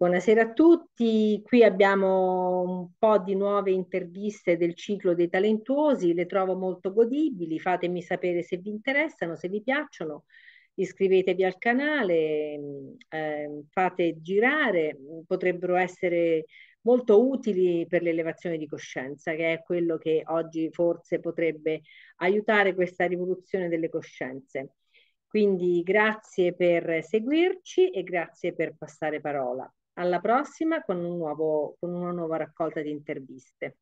Buonasera a tutti, qui abbiamo un po' di nuove interviste del ciclo dei talentuosi, le trovo molto godibili, fatemi sapere se vi interessano, se vi piacciono, iscrivetevi al canale, eh, fate girare, potrebbero essere molto utili per l'elevazione di coscienza, che è quello che oggi forse potrebbe aiutare questa rivoluzione delle coscienze. Quindi grazie per seguirci e grazie per passare parola. Alla prossima con, un nuovo, con una nuova raccolta di interviste.